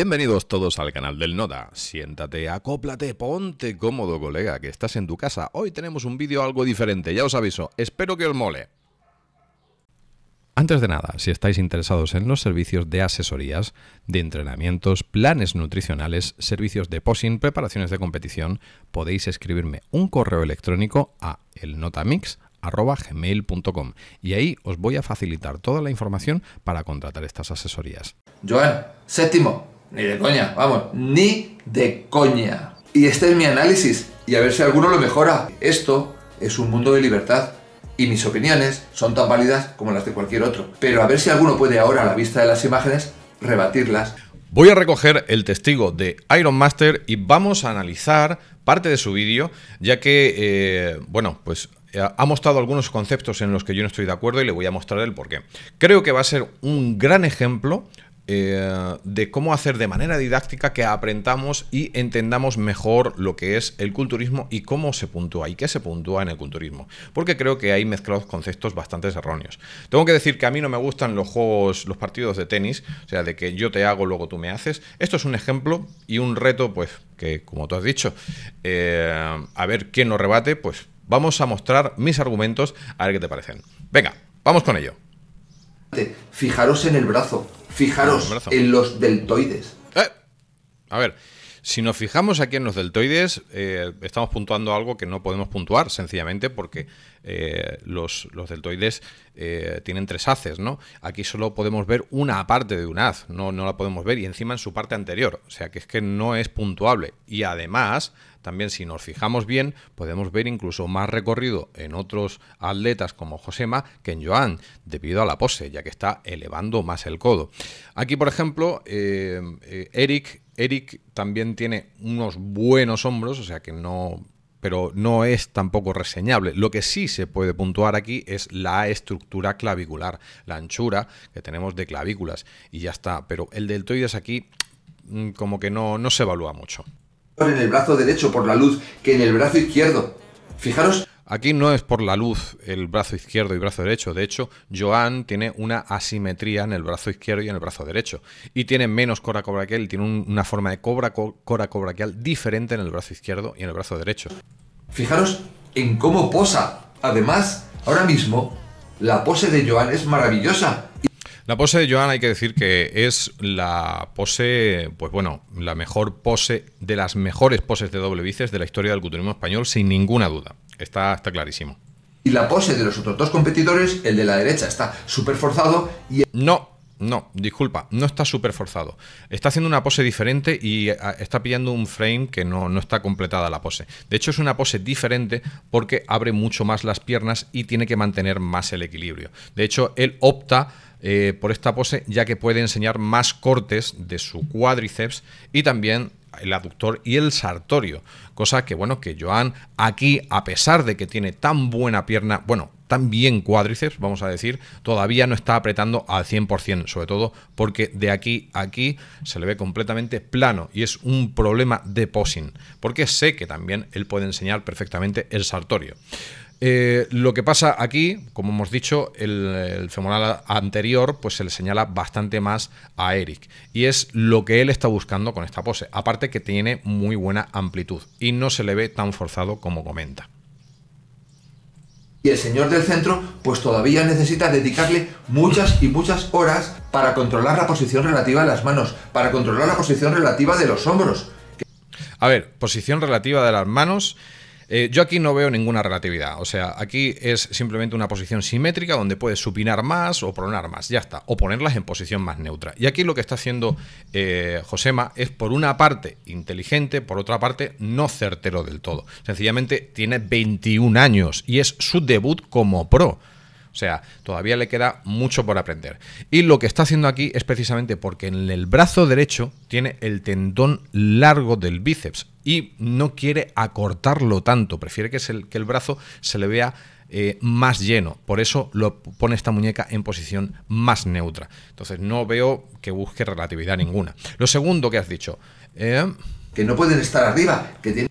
Bienvenidos todos al canal del Noda. Siéntate, acóplate, ponte cómodo, colega, que estás en tu casa. Hoy tenemos un vídeo algo diferente, ya os aviso. Espero que os mole. Antes de nada, si estáis interesados en los servicios de asesorías, de entrenamientos, planes nutricionales, servicios de posing, preparaciones de competición, podéis escribirme un correo electrónico a elnotamix.gmail.com y ahí os voy a facilitar toda la información para contratar estas asesorías. Joel, séptimo. Ni de coña, vamos, ni de coña. Y este es mi análisis y a ver si alguno lo mejora. Esto es un mundo de libertad y mis opiniones son tan válidas como las de cualquier otro. Pero a ver si alguno puede ahora, a la vista de las imágenes, rebatirlas. Voy a recoger el testigo de Iron Master y vamos a analizar parte de su vídeo, ya que, eh, bueno, pues eh, ha mostrado algunos conceptos en los que yo no estoy de acuerdo y le voy a mostrar el porqué. Creo que va a ser un gran ejemplo eh, de cómo hacer de manera didáctica que aprendamos y entendamos mejor lo que es el culturismo y cómo se puntúa y qué se puntúa en el culturismo. Porque creo que hay mezclados conceptos bastante erróneos. Tengo que decir que a mí no me gustan los juegos, los partidos de tenis, o sea, de que yo te hago, luego tú me haces. Esto es un ejemplo y un reto, pues, que como tú has dicho, eh, a ver quién nos rebate, pues vamos a mostrar mis argumentos a ver qué te parecen. Venga, vamos con ello. Fijaros en el brazo Fijaros en los deltoides. Eh, a ver, si nos fijamos aquí en los deltoides, eh, estamos puntuando algo que no podemos puntuar, sencillamente porque eh, los, deltoides eh, tienen tres haces, ¿no? Aquí solo podemos ver una parte de un haz, no, no la podemos ver, y encima en su parte anterior, o sea que es que no es puntuable. Y además, también si nos fijamos bien, podemos ver incluso más recorrido en otros atletas como Josema que en Joan, debido a la pose, ya que está elevando más el codo. Aquí, por ejemplo, Eric Eric también tiene unos buenos hombros, o sea que no pero no es tampoco reseñable. Lo que sí se puede puntuar aquí es la estructura clavicular, la anchura que tenemos de clavículas y ya está, pero el deltoides aquí mm, como que no, no se evalúa mucho. En el brazo derecho por la luz que en el brazo izquierdo. Fijaros Aquí no es por la luz el brazo izquierdo y brazo derecho. De hecho, Joan tiene una asimetría en el brazo izquierdo y en el brazo derecho. Y tiene menos cora cobraquial, tiene una forma de cobra, cora cobraquial diferente en el brazo izquierdo y en el brazo derecho. Fijaros en cómo posa. Además, ahora mismo, la pose de Joan es maravillosa. La pose de Joan hay que decir que es la pose, pues bueno, la mejor pose de las mejores poses de doble bíceps de la historia del culturismo español, sin ninguna duda está, está clarísimo. Y la pose de los otros dos competidores, el de la derecha, está súper forzado y... No, no, disculpa, no está súper forzado. Está haciendo una pose diferente y eh, está pillando un frame que no, está completada la pose. De hecho, es una pose diferente porque abre mucho más las piernas y tiene que mantener más el equilibrio. De hecho, él opta eh, por esta pose ya que puede enseñar más cortes de su cuádriceps y también el aductor y el sartorio. Cosa que, bueno, que Joan aquí, a pesar de que tiene tan buena pierna, bueno, tan bien cuádriceps, vamos a decir, todavía no está apretando al 100%, sobre todo porque de aquí a aquí se le ve completamente plano y es un problema de posing, porque sé que también él puede enseñar perfectamente el sartorio. Eh, lo que pasa aquí, como hemos dicho, el, femoral anterior pues se le señala bastante más a Eric y es lo que él está buscando con esta pose, aparte que tiene muy buena amplitud y no se le ve tan forzado como comenta. Y el señor del centro pues todavía necesita dedicarle muchas y muchas horas para controlar la posición relativa de las manos, para controlar la posición relativa de los hombros. A ver, posición relativa de las manos eh, yo aquí no veo ninguna relatividad. O sea, aquí es simplemente una posición simétrica donde puedes supinar más o pronar más. Ya está. O ponerlas en posición más neutra. Y aquí lo que está haciendo eh, Josema es, por una parte, inteligente, por otra parte, no certero del todo. Sencillamente tiene 21 años y es su debut como pro. O sea, todavía le queda mucho por aprender. Y lo que está haciendo aquí es precisamente porque en el brazo derecho tiene el tendón largo del bíceps y no quiere acortarlo tanto, prefiere que, el, que el brazo se le vea eh, más lleno. Por eso lo pone esta muñeca en posición más neutra. Entonces no veo que busque relatividad ninguna. Lo segundo que has dicho. Eh, que no pueden estar arriba, que tienen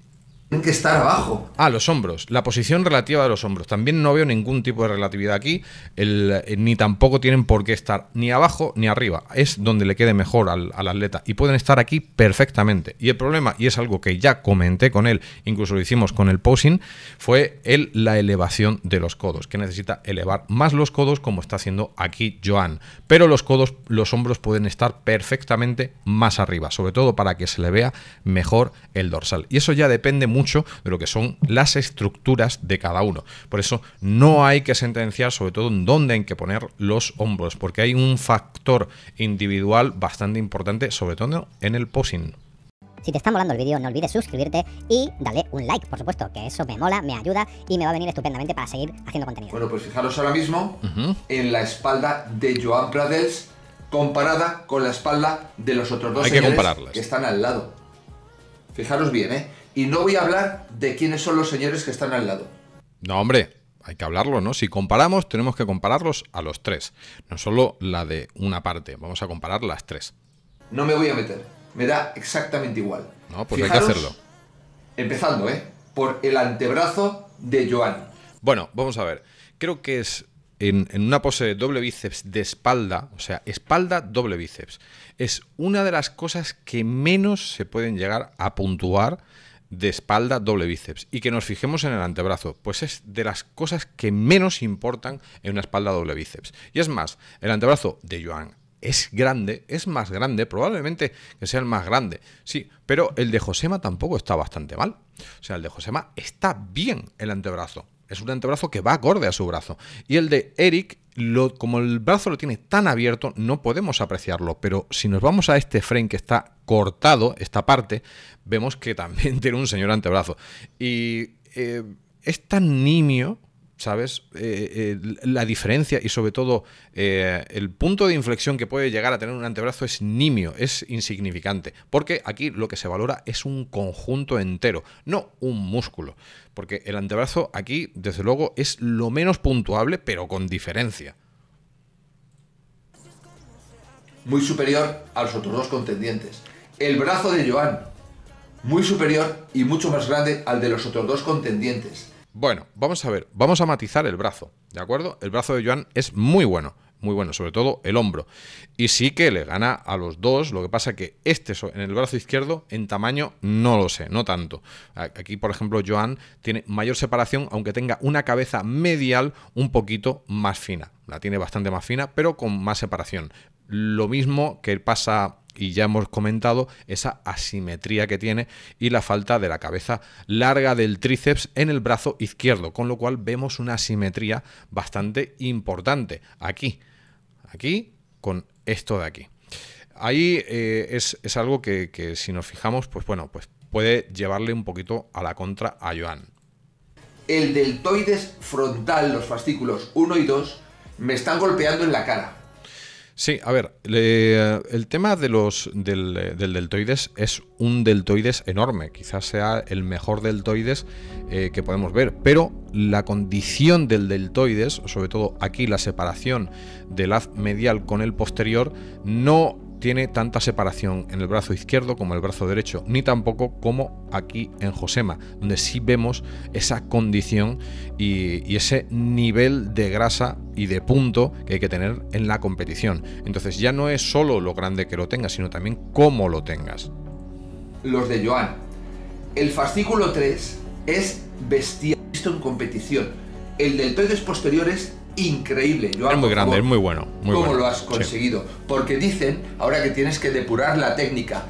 tienen que estar abajo. Ah, los hombros, la posición relativa de los hombros. También no veo ningún tipo de relatividad aquí, eh, ni tampoco tienen por qué estar ni abajo ni arriba. Es donde le quede mejor al, atleta y pueden estar aquí perfectamente. Y el problema, y es algo que ya comenté con él, incluso lo hicimos con el posing, fue el, la elevación de los codos, que necesita elevar más los codos como está haciendo aquí Joan. Pero los codos, los hombros pueden estar perfectamente más arriba, sobre todo para que se le vea mejor el dorsal. Y eso ya depende mucho mucho de lo que son las estructuras de cada uno. Por eso no hay que sentenciar sobre todo en dónde hay que poner los hombros, porque hay un factor individual bastante importante, sobre todo en el posing. Si te está molando el vídeo, no olvides suscribirte y darle un like, por supuesto, que eso me mola, me ayuda y me va a venir estupendamente para seguir haciendo contenido. Bueno, pues fijaros ahora mismo en la espalda de Joan Pradels comparada con la espalda de los otros dos Hay que, que están al lado. Fijaros bien, ¿eh? Y no voy a hablar de quiénes son los señores que están al lado. No, hombre, hay que hablarlo, ¿no? Si comparamos, tenemos que compararlos a los tres. No solo la de una parte, vamos a comparar las tres. No me voy a meter, me da exactamente igual. No, pues hay que hacerlo. Empezando, ¿eh? Por el antebrazo de Joan. Bueno, vamos a ver. Creo que es en, en, una pose de doble bíceps de espalda, o sea, espalda, doble bíceps. Es una de las cosas que menos se pueden llegar a puntuar de espalda, doble bíceps. Y que nos fijemos en el antebrazo, pues es de las cosas que menos importan en una espalda doble bíceps. Y es más, el antebrazo de Joan es grande, es más grande, probablemente que sea el más grande, sí, pero el de Josema tampoco está bastante mal. O sea, el de Josema está bien el antebrazo es un antebrazo que va acorde a su brazo. Y el de Eric, como el brazo lo tiene tan abierto, no podemos apreciarlo. Pero si nos vamos a este frame que está cortado, esta parte, vemos que también tiene un señor antebrazo. Y eh, es tan nimio ¿sabes? Eh, eh, la diferencia y sobre todo eh, el punto de inflexión que puede llegar a tener un antebrazo es nimio, es insignificante, porque aquí lo que se valora es un conjunto entero, no un músculo, porque el antebrazo aquí, desde luego, es lo menos puntuable, pero con diferencia. Muy superior a los otros dos contendientes. El brazo de Joan, muy superior y mucho más grande al de los otros dos contendientes bueno, vamos a ver, vamos a matizar el brazo, ¿de acuerdo? El brazo de Joan es muy bueno, muy bueno, sobre todo el hombro. Y sí que le gana a los dos, lo que pasa que este en el brazo izquierdo en tamaño no lo sé, no tanto. Aquí, por ejemplo, Joan tiene mayor separación, aunque tenga una cabeza medial un poquito más fina. La tiene bastante más fina, pero con más separación. Lo mismo que pasa y ya hemos comentado esa asimetría que tiene y la falta de la cabeza larga del tríceps en el brazo izquierdo, con lo cual vemos una asimetría bastante importante aquí, aquí con esto de aquí. Ahí eh, es, algo que, que, si nos fijamos, pues bueno, pues puede llevarle un poquito a la contra a Joan. El deltoides frontal, los fascículos 1 y 2, me están golpeando en la cara Sí, a ver, el tema de los, del, deltoides es un deltoides enorme, quizás sea el mejor deltoides eh, que podemos ver, pero la condición del deltoides, sobre todo aquí la separación del haz medial con el posterior, no tiene tanta separación en el brazo izquierdo como el brazo derecho, ni tampoco como aquí en Josema, donde sí vemos esa condición y, ese nivel de grasa y de punto que hay que tener en la competición. Entonces ya no es solo lo grande que lo tengas, sino también cómo lo tengas. Los de Joan. El fascículo 3 es bestial visto en competición. El deltoides posteriores increíble. es muy grande, es muy bueno. ¿Cómo lo has conseguido? Porque dicen ahora que tienes que depurar la técnica.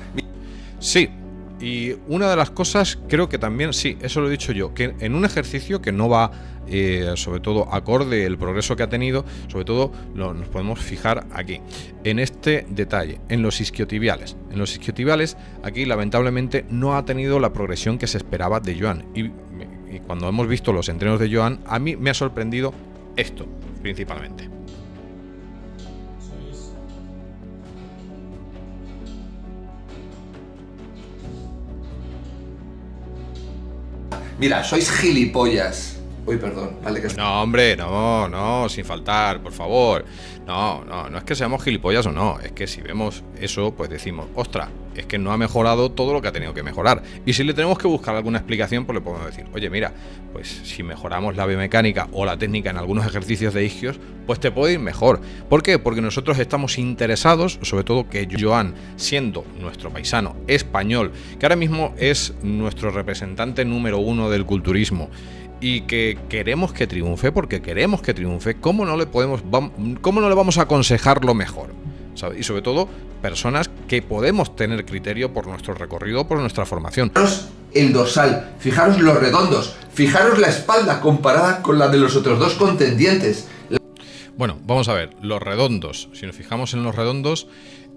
Sí, y una de las cosas creo que también, sí, eso lo he dicho yo, que en un ejercicio que no va, eh, sobre todo, acorde el progreso que ha tenido, sobre todo nos podemos fijar aquí, en este detalle, en los isquiotibiales. En los isquiotibiales, aquí lamentablemente no ha tenido la progresión que se esperaba de Joan. y cuando hemos visto los entrenos de Joan, a mí me ha sorprendido esto, principalmente. Mira, sois gilipollas. Uy, perdón, vale que... No, hombre, no, no, sin faltar, por favor. No, no, no es que seamos gilipollas o no, es que si vemos eso, pues decimos, ostra, es que no ha mejorado todo lo que ha tenido que mejorar. Y si le tenemos que buscar alguna explicación, pues le podemos decir, oye, mira, pues si mejoramos la biomecánica o la técnica en algunos ejercicios de isquios, pues te puede ir mejor. ¿Por qué? Porque nosotros estamos interesados, sobre todo que Joan, siendo nuestro paisano español, que ahora mismo es nuestro representante número uno del culturismo, y que queremos que triunfe porque queremos que triunfe, ¿cómo no le, podemos, no le vamos a aconsejar lo mejor? Y sobre todo, personas que podemos tener criterio por nuestro recorrido, por nuestra formación. Fijaros el dorsal, fijaros los redondos, fijaros la espalda comparada con la de los otros dos contendientes. Bueno, vamos a ver, los redondos. Si nos fijamos en los redondos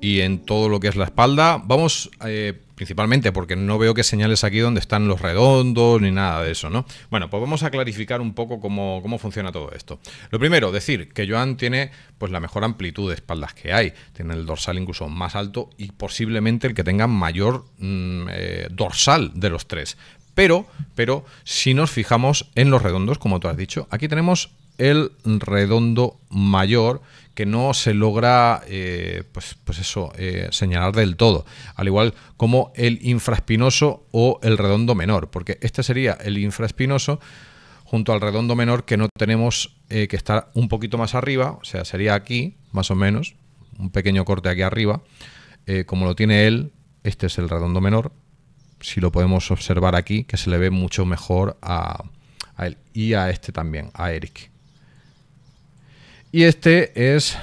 y en todo lo que es la espalda, vamos... Eh, principalmente porque no veo que señales aquí donde están los redondos ni nada de eso, ¿no? Bueno, pues vamos a clarificar un poco cómo, funciona todo esto. Lo primero, decir que Joan tiene pues la mejor amplitud de espaldas que hay, tiene el dorsal incluso más alto y posiblemente el que tenga mayor mm, eh, dorsal de los tres. Pero, pero, si nos fijamos en los redondos, como tú has dicho, aquí tenemos el redondo mayor que no se logra eh, pues, pues, eso, eh, señalar del todo, al igual como el infraespinoso o el redondo menor, porque este sería el infraespinoso junto al redondo menor que no tenemos eh, que estar un poquito más arriba, o sea, sería aquí, más o menos, un pequeño corte aquí arriba, como lo tiene él, este es el redondo menor, si lo podemos observar aquí, que se le ve mucho mejor a él y a este también, a Eric. Y este es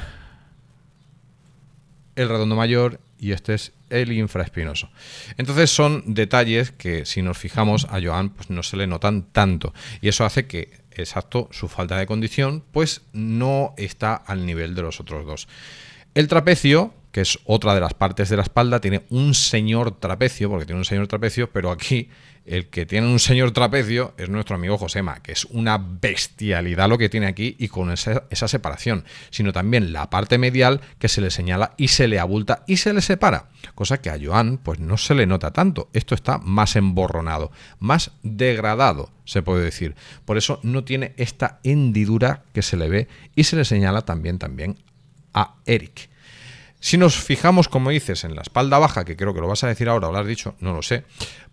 el redondo mayor y este es el infraespinoso. Entonces son detalles que si nos fijamos a Joan pues no se le notan tanto y eso hace que exacto su falta de condición pues no está al nivel de los otros dos. El trapecio que es otra de las partes de la espalda, tiene un señor trapecio, porque tiene un señor trapecio, pero aquí el que tiene un señor trapecio es nuestro amigo Josema, que es una bestialidad lo que tiene aquí y con esa, esa separación, sino también la parte medial que se le señala y se le abulta y se le separa, cosa que a Joan pues no se le nota tanto, esto está más emborronado, más degradado se puede decir, por eso no tiene esta hendidura que se le ve y se le señala también, también a Eric. Si nos fijamos, como dices, en la espalda baja, que creo que lo vas a decir ahora o lo has dicho, no lo sé,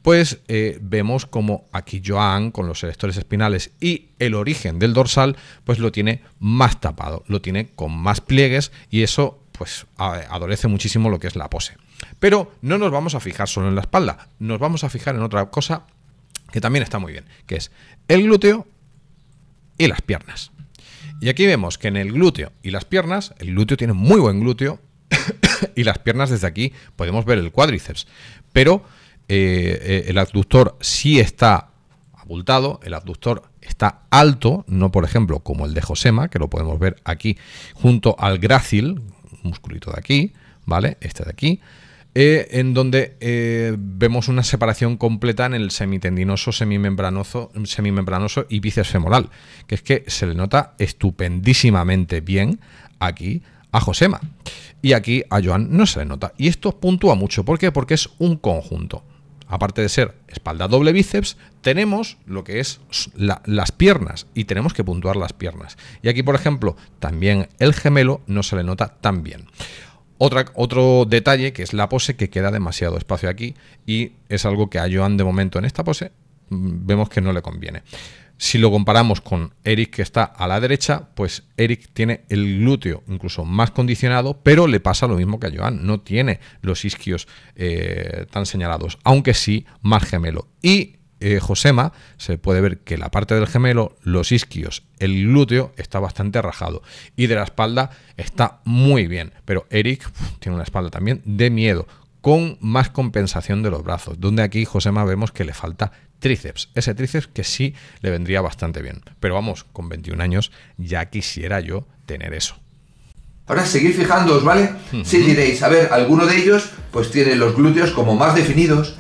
pues eh, vemos como aquí Joan, con los electores espinales y el origen del dorsal, pues lo tiene más tapado, lo tiene con más pliegues y eso pues adolece muchísimo lo que es la pose. Pero no nos vamos a fijar solo en la espalda, nos vamos a fijar en otra cosa que también está muy bien, que es el glúteo y las piernas. Y aquí vemos que en el glúteo y las piernas, el glúteo tiene muy buen glúteo, y las piernas desde aquí podemos ver el cuádriceps. Pero eh, eh, el abductor sí está abultado, el abductor está alto, no por ejemplo como el de Josema, que lo podemos ver aquí junto al grácil, musculito de aquí, ¿vale? Este de aquí. Eh, en donde vemos una separación completa en el semitendinoso, semimembranoso, semimembranoso y bíceps femoral, que es que se le nota estupendísimamente bien aquí a Josema. Y aquí a Joan no se le nota. Y esto puntúa mucho. ¿Por qué? Porque es un conjunto. Aparte de ser espalda doble bíceps, tenemos lo que es las piernas y tenemos que puntuar las piernas. Y aquí, por ejemplo, también el gemelo no se le nota tan bien. Otra, otro detalle que es la pose que queda demasiado espacio aquí y es algo que a Joan de momento en esta pose mm, vemos que no le conviene. Si lo comparamos con Eric que está a la derecha, pues Eric tiene el glúteo incluso más condicionado, pero le pasa lo mismo que a Joan, no tiene los isquios eh, tan señalados, aunque sí más gemelo. Y eh, Josema se puede ver que la parte del gemelo, los isquios, el glúteo está bastante rajado y de la espalda está muy bien, pero Eric tiene una espalda también de miedo, con más compensación de los brazos, donde aquí Josema vemos que le falta tríceps, ese tríceps que sí le vendría bastante bien. Pero vamos, con 21 años ya quisiera yo tener eso. Ahora seguir fijándoos, ¿vale? Si diréis, a ver, alguno de ellos pues tiene los glúteos como más definidos,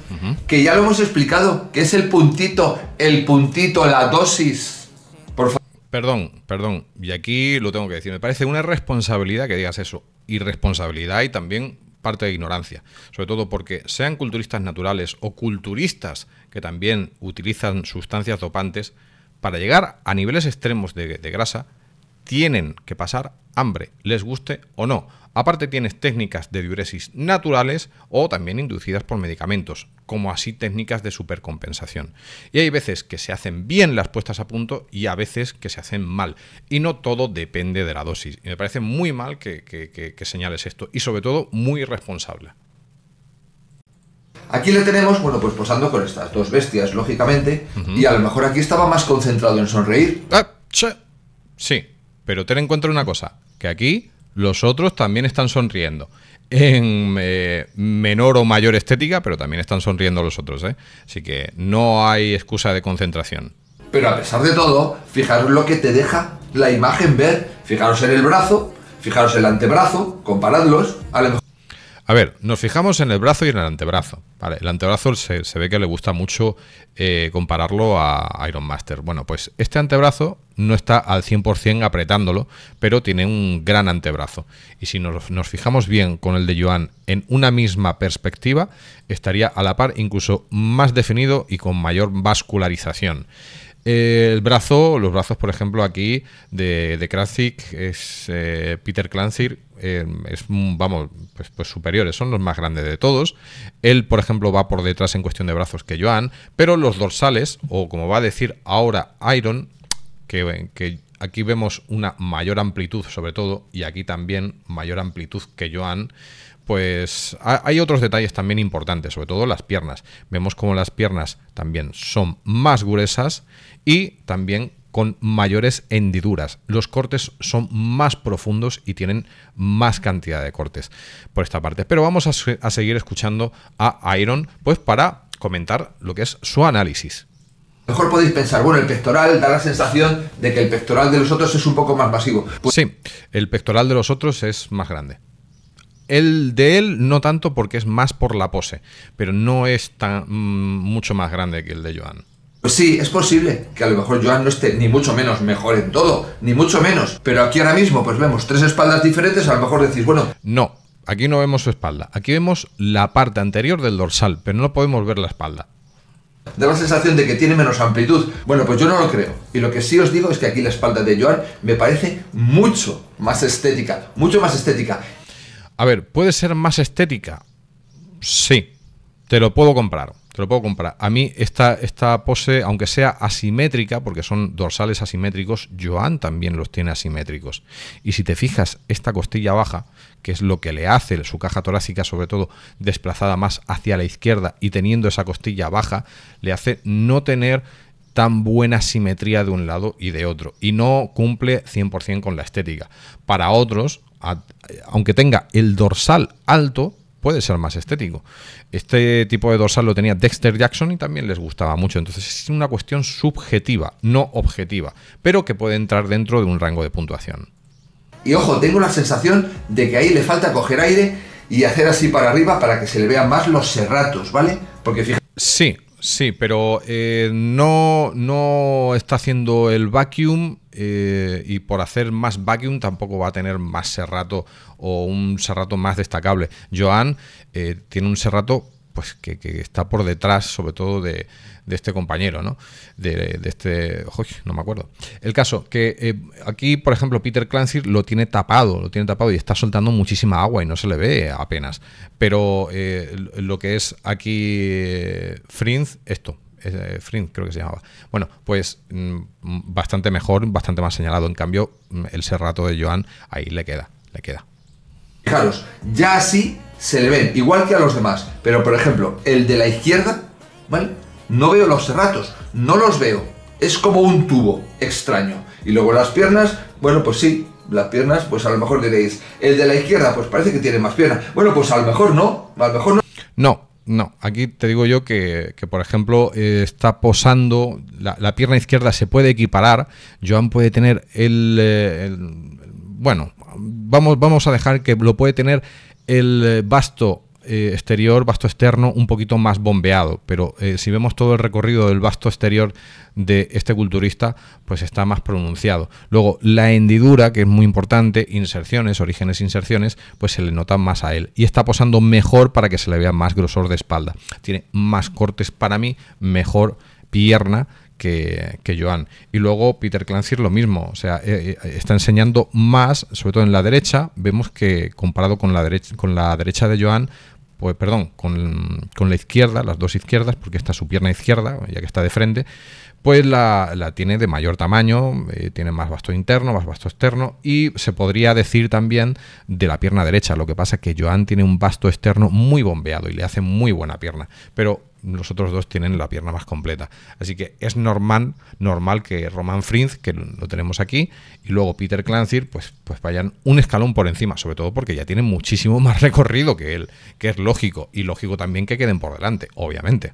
que ya lo hemos explicado, que es el puntito, el puntito, la dosis. Por favor. Perdón, perdón, y aquí lo tengo que decir, me parece una responsabilidad que digas eso, irresponsabilidad y también parte de ignorancia, sobre todo porque sean culturistas naturales o culturistas que también utilizan sustancias dopantes, para llegar a niveles extremos de, grasa, tienen que pasar hambre, les guste o no. Aparte tienes técnicas de diuresis naturales o también inducidas por medicamentos, como así técnicas de supercompensación. Y hay veces que se hacen bien las puestas a punto y a veces que se hacen mal. Y no todo depende de la dosis. Y me parece muy mal que, señales esto y sobre todo muy irresponsable. Aquí le tenemos, bueno, pues posando con estas dos bestias, lógicamente, y a lo mejor aquí estaba más concentrado en sonreír. Ah, sí. Pero ten en cuenta una cosa, que aquí los otros también están sonriendo. En eh, menor o mayor estética, pero también están sonriendo los otros. ¿eh? Así que no hay excusa de concentración. Pero a pesar de todo, fijaros lo que te deja la imagen ver. Fijaros en el brazo, fijaros en el antebrazo, comparadlos. A lo mejor a ver, nos fijamos en el brazo y en el antebrazo. el antebrazo se, ve que le gusta mucho eh, compararlo a Iron Master. Bueno, pues este antebrazo no está al 100% apretándolo, pero tiene un gran antebrazo. Y si nos, fijamos bien con el de Joan en una misma perspectiva, estaría a la par, incluso más definido y con mayor vascularización. El brazo, los brazos, por ejemplo, aquí de, de Krasik es eh, Peter Clancy, eh, es, vamos, pues, pues, superiores, son los más grandes de todos. Él, por ejemplo, va por detrás en cuestión de brazos que Joan, pero los dorsales, o como va a decir ahora Iron, que, que aquí vemos una mayor amplitud sobre todo, y aquí también mayor amplitud que Joan, pues hay otros detalles también importantes, sobre todo las piernas. Vemos como las piernas también son más gruesas y también con mayores hendiduras. Los cortes son más profundos y tienen más cantidad de cortes por esta parte. Pero vamos a, seguir escuchando a Iron pues para comentar lo que es su análisis. Mejor podéis pensar, bueno, el pectoral da la sensación de que el pectoral de los otros es un poco más masivo. Pues sí, el pectoral de los otros es más grande. El de él no tanto porque es más por la pose, pero no es tan, mm, mucho más grande que el de Joan. Pues sí, es posible que a lo mejor Joan no esté ni mucho menos mejor en todo, ni mucho menos. Pero aquí ahora mismo, pues vemos tres espaldas diferentes, a lo mejor decís, bueno. No, aquí no vemos su espalda. Aquí vemos la parte anterior del dorsal, pero no podemos ver la espalda. Da la sensación de que tiene menos amplitud. Bueno, pues yo no lo creo. Y lo que sí os digo es que aquí la espalda de Joan me parece mucho más estética. Mucho más estética. A ver, ¿puede ser más estética? Sí, te lo puedo comprar te lo puedo comprar. A mí esta, esta pose, aunque sea asimétrica, porque son dorsales asimétricos, Joan también los tiene asimétricos. Y si te fijas, esta costilla baja, que es lo que le hace su caja torácica, sobre todo desplazada más hacia la izquierda y teniendo esa costilla baja, le hace no tener tan buena simetría de un lado y de otro. Y no cumple 100% con la estética. Para otros, aunque tenga el dorsal alto, puede ser más estético. Este tipo de dorsal lo tenía Dexter Jackson y también les gustaba mucho. Entonces es una cuestión subjetiva, no objetiva, pero que puede entrar dentro de un rango de puntuación. Y ojo, tengo la sensación de que ahí le falta coger aire y hacer así para arriba para que se le vean más los serratos, ¿vale? Porque fíjate. Sí, Sí, pero eh, no, no está haciendo el vacuum eh, y por hacer más vacuum tampoco va a tener más serrato o un serrato más destacable. Joan eh, tiene un serrato pues que, está por detrás, sobre todo de, este compañero, ¿no? De, este. Uy, no me acuerdo. El caso, que eh, aquí, por ejemplo, Peter Clancy lo tiene tapado, lo tiene tapado y está soltando muchísima agua y no se le ve apenas. Pero eh, lo que es aquí eh, Frinz, esto. Frinz, creo que se llamaba. Bueno, pues mm, bastante mejor, bastante más señalado. En cambio, mm, el serrato de Joan ahí le queda, le queda. Fijaros, ya así se le ven igual que a los demás, pero por ejemplo, el de la izquierda, ¿vale? No veo los cerratos no los veo. Es como un tubo extraño. Y luego las piernas, bueno, pues sí, las piernas, pues a lo mejor diréis, el de la izquierda, pues parece que tiene más piernas. Bueno, pues a lo mejor no, a lo mejor no. No, no, aquí te digo yo que, por ejemplo, eh, está posando, la, la, pierna izquierda se puede equiparar, Joan puede tener el, eh, el bueno, vamos, vamos a dejar que lo puede tener el eh, vasto eh, exterior, vasto externo un poquito más bombeado, pero eh, si vemos todo el recorrido del vasto exterior de este culturista, pues está más pronunciado. Luego, la hendidura, que es muy importante, inserciones, orígenes, inserciones, pues se le nota más a él. Y está posando mejor para que se le vea más grosor de espalda. Tiene más cortes para mí, mejor pierna que, Joan. Y luego Peter Clancy lo mismo, o sea, eh, eh, está enseñando más, sobre todo en la derecha, vemos que comparado con la derecha, con la derecha de Joan, pues perdón, con, la izquierda, las dos izquierdas, porque está su pierna izquierda, ya que está de frente, pues la, tiene de mayor tamaño, eh, tiene más basto interno, más basto externo, y se podría decir también de la pierna derecha, lo que pasa es que Joan tiene un basto externo muy bombeado y le hace muy buena pierna, pero los otros dos tienen la pierna más completa. Así que es normal, normal que Roman Frinz, que lo tenemos aquí, y luego Peter Clancy, pues, pues vayan un escalón por encima, sobre todo porque ya tienen muchísimo más recorrido que él, que es lógico, y lógico también que queden por delante, obviamente.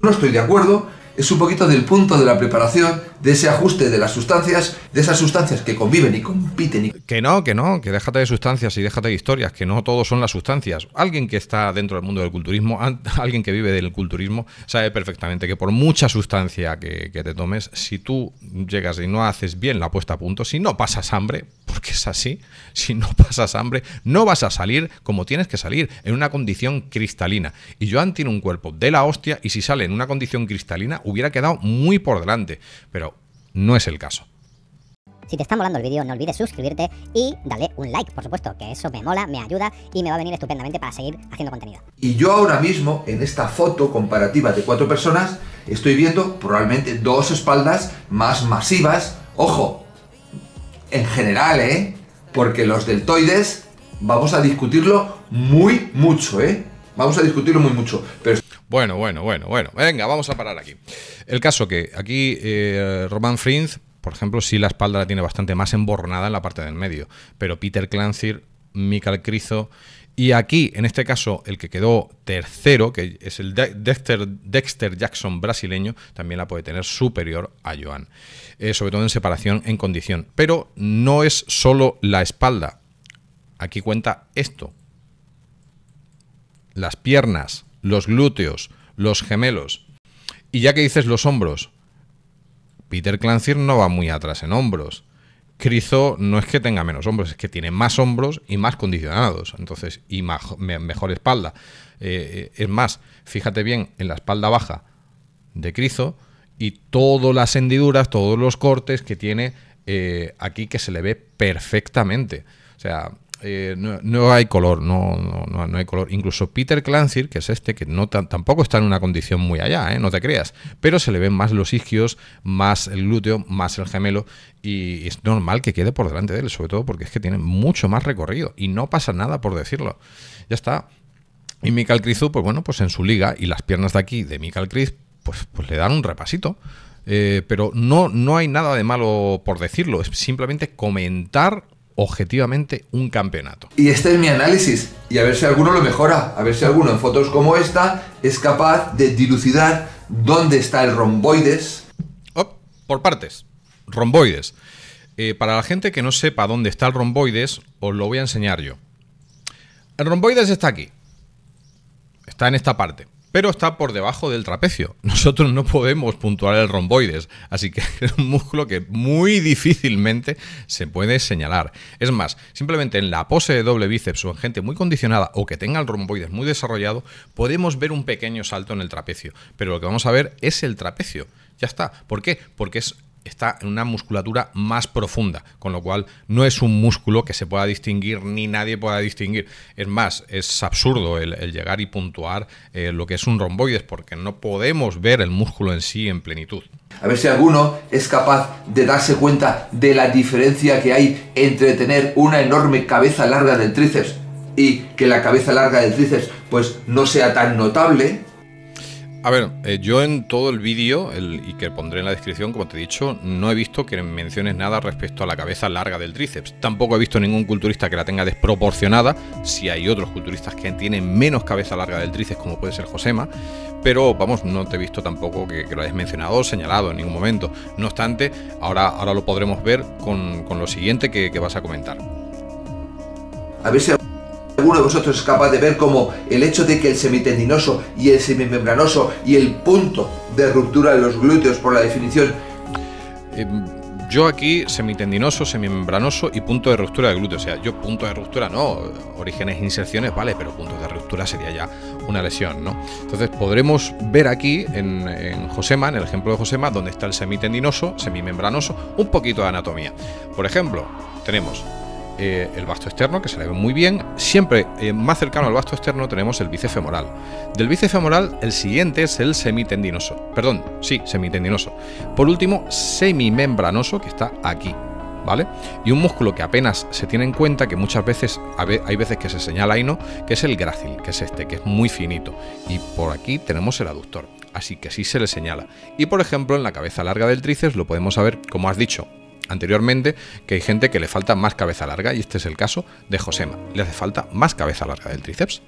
No estoy de acuerdo es un poquito del punto de la preparación, de ese ajuste de las sustancias, de esas sustancias que conviven y compiten. Y... Que no, que no, que déjate de sustancias y déjate de historias, que no todos son las sustancias. Alguien que está dentro del mundo del culturismo, alguien que vive del culturismo, sabe perfectamente que por mucha sustancia que, que te tomes, si tú llegas y no haces bien la puesta a punto, si no pasas hambre, porque es así, si no pasas hambre, no vas a salir como tienes que salir, en una condición cristalina. Y Joan tiene un cuerpo de la hostia y si sale en una condición cristalina, hubiera quedado muy por delante, pero no es el caso. Si te está molando el vídeo, no olvides suscribirte y dale un like, por supuesto, que eso me mola, me ayuda y me va a venir estupendamente para seguir haciendo contenido. Y yo ahora mismo, en esta foto comparativa de cuatro personas, estoy viendo probablemente dos espaldas más masivas. Ojo, en general, ¿eh? Porque los deltoides vamos a discutirlo muy mucho, ¿eh? Vamos a discutirlo muy mucho. Pero bueno, bueno, bueno, bueno. Venga, vamos a parar aquí. El caso que aquí eh, Roman por ejemplo, sí la espalda la tiene bastante más emborronada en la parte del medio, pero Peter Clancy, Michael Crizo y aquí, en este caso, el que quedó tercero, que es el Dexter, Jackson brasileño, también la puede tener superior a Joan, eh, sobre todo en separación en condición. Pero no es solo la espalda, aquí cuenta esto, las piernas, los glúteos, los gemelos. Y ya que dices los hombros, Peter Clancy no va muy atrás en hombros. Crizo no es que tenga menos hombros, es que tiene más hombros y más condicionados, entonces, y mejor espalda. Eh, eh, es más, fíjate bien en la espalda baja de Crizo y todas las hendiduras, todos los cortes que tiene eh, aquí que se le ve perfectamente. O sea, eh, no, hay color, no, no, hay color. Incluso Peter Clancy, que es este, que no tampoco está en una condición muy allá, ¿eh? no te creas, pero se le ven más los isquios, más el glúteo, más el gemelo, y es normal que quede por delante de él, sobre todo porque es que tiene mucho más recorrido y no pasa nada por decirlo. Ya está. Y Michael Crizo, pues bueno, pues en su liga y las piernas de aquí de Michael Criz, pues, pues le dan un repasito. Eh, pero no, no hay nada de malo por decirlo, es simplemente comentar objetivamente un campeonato. Y este es mi análisis, y a ver si alguno lo mejora, a ver si alguno en fotos como esta es capaz de dilucidar dónde está el romboides. por partes, romboides. Eh, para la gente que no sepa dónde está el romboides, os lo voy a enseñar yo. El romboides está aquí, está en esta parte pero está por debajo del trapecio. Nosotros no podemos puntuar el romboides, así que es un músculo que muy difícilmente se puede señalar. Es más, simplemente en la pose de doble bíceps o en gente muy condicionada o que tenga el romboides muy desarrollado, podemos ver un pequeño salto en el trapecio, pero lo que vamos a ver es el trapecio. Ya está. ¿Por qué? Porque es está en una musculatura más profunda, con lo cual no es un músculo que se pueda distinguir ni nadie pueda distinguir. Es más, es absurdo el, llegar y puntuar eh, lo que es un romboides porque no podemos ver el músculo en sí en plenitud. A ver si alguno es capaz de darse cuenta de la diferencia que hay entre tener una enorme cabeza larga del tríceps y que la cabeza larga del tríceps pues no sea tan notable a ver, eh, yo en todo el vídeo, y que pondré en la descripción, como te he dicho, no he visto que menciones nada respecto a la cabeza larga del tríceps. Tampoco he visto ningún culturista que la tenga desproporcionada. Si hay otros culturistas que tienen menos cabeza larga del tríceps, como puede ser Josema, pero vamos, no te he visto tampoco que, lo hayas mencionado o señalado en ningún momento. No obstante, ahora, ahora lo podremos ver con, lo siguiente que, que vas a comentar. A ver si Alguno de vosotros es capaz de ver cómo el hecho de que el semitendinoso y el semimembranoso y el punto de ruptura de los glúteos por la definición... Eh, yo aquí semitendinoso, semimembranoso y punto de ruptura de glúteo. O sea, yo punto de ruptura no, orígenes inserciones, vale, pero punto de ruptura sería ya una lesión, ¿no? Entonces podremos ver aquí en, en, Josema, en el ejemplo de Josema, donde está el semitendinoso, semimembranoso, un poquito de anatomía. Por ejemplo, tenemos eh, el vasto externo, que se le ve muy bien. Siempre eh, más cercano al basto externo tenemos el bíceps femoral. Del bíceps femoral, el siguiente es el semitendinoso. Perdón, sí, semitendinoso. Por último, semimembranoso, que está aquí. ¿Vale? Y un músculo que apenas se tiene en cuenta, que muchas veces, hay veces que se señala y no, que es el grácil, que es este, que es muy finito. Y por aquí tenemos el aductor, así que sí se le señala. Y por ejemplo, en la cabeza larga del tríceps lo podemos saber, como has dicho, anteriormente que hay gente que le falta más cabeza larga y este es el caso de Josema. Le hace falta más cabeza larga del tríceps.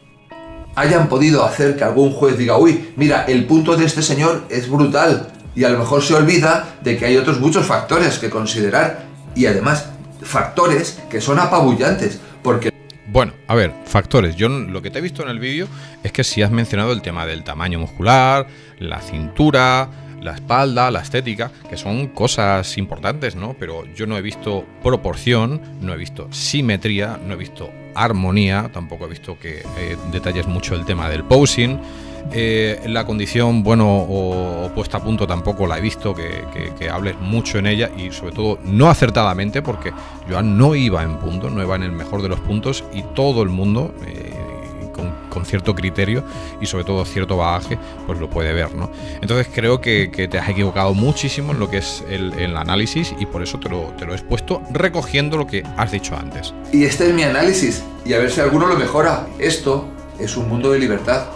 Hayan podido hacer que algún juez diga, uy, mira, el punto de este señor es brutal y a lo mejor se olvida de que hay otros muchos factores que considerar y además factores que son apabullantes porque... Bueno, a ver, factores. Yo lo que te he visto en el vídeo es que si has mencionado el tema del tamaño muscular, la cintura, la espalda, la estética, que son cosas importantes, ¿no? Pero yo no he visto proporción, no he visto simetría, no he visto armonía, tampoco he visto que eh, detalles mucho el tema del posing. Eh, la condición, bueno, o, puesta a punto tampoco la he visto, que, hables mucho en ella y sobre todo no acertadamente, porque Joan no iba en punto, no iba en el mejor de los puntos y todo el mundo, eh, con, cierto criterio y sobre todo cierto bagaje, pues lo puede ver, ¿no? Entonces creo que, te has equivocado muchísimo en lo que es el, análisis y por eso te lo, te lo he expuesto recogiendo lo que has dicho antes. Y este es mi análisis y a ver si alguno lo mejora. Esto es un mundo de libertad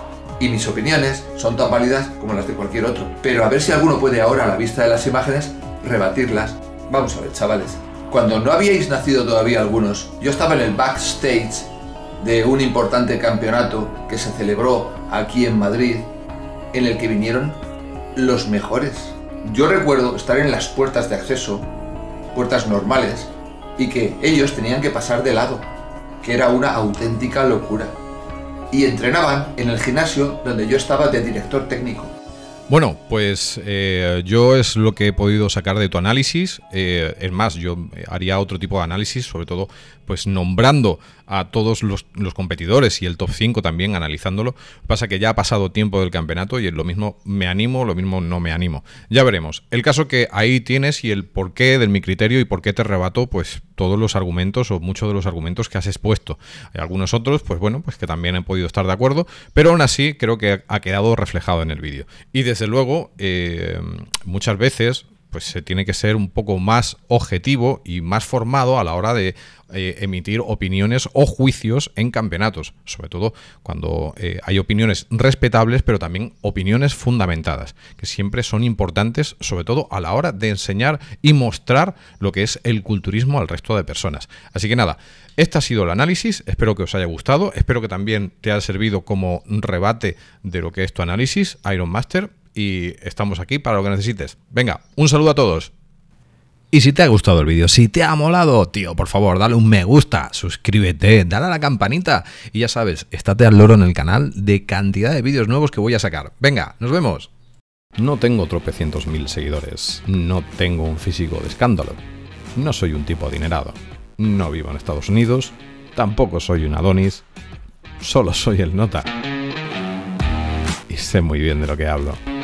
y mis opiniones son tan válidas como las de cualquier otro. Pero a ver si alguno puede ahora, a la vista de las imágenes, rebatirlas. Vamos a ver, chavales. Cuando no habíais nacido todavía algunos, yo estaba en el backstage de un importante campeonato que se celebró aquí en Madrid, en el que vinieron los mejores. Yo recuerdo estar en las puertas de acceso, puertas normales, y que ellos tenían que pasar de lado, que era una auténtica locura. Y entrenaban en el gimnasio donde yo estaba de director técnico. Bueno, pues eh, yo es lo que he podido sacar de tu análisis. Eh, es más, yo haría otro tipo de análisis, sobre todo pues nombrando a todos los, competidores y el top 5 también, analizándolo. Pasa que ya ha pasado tiempo del campeonato y es lo mismo me animo, lo mismo no me animo. Ya veremos. El caso que ahí tienes y el porqué de mi criterio y por qué te rebato, pues todos los argumentos o muchos de los argumentos que has expuesto. Hay algunos otros, pues bueno, pues que también han podido estar de acuerdo, pero aún así creo que ha quedado reflejado en el vídeo. Y desde luego, eh, muchas veces pues se tiene que ser un poco más objetivo y más formado a la hora de eh, emitir opiniones o juicios en campeonatos, sobre todo cuando eh, hay opiniones respetables, pero también opiniones fundamentadas, que siempre son importantes, sobre todo a la hora de enseñar y mostrar lo que es el culturismo al resto de personas. Así que nada, este ha sido el análisis, espero que os haya gustado, espero que también te haya servido como rebate de lo que es tu análisis, Iron Master y estamos aquí para lo que necesites. Venga, un saludo a todos. Y si te ha gustado el vídeo, si te ha molado, tío, por favor, dale un me gusta, suscríbete, dale a la campanita y ya sabes, estate al loro en el canal de cantidad de vídeos nuevos que voy a sacar. Venga, nos vemos. No tengo tropecientos mil seguidores, no tengo un físico de escándalo, no soy un tipo adinerado, no vivo en Estados Unidos, tampoco soy un Adonis, solo soy el nota. Y sé muy bien de lo que hablo.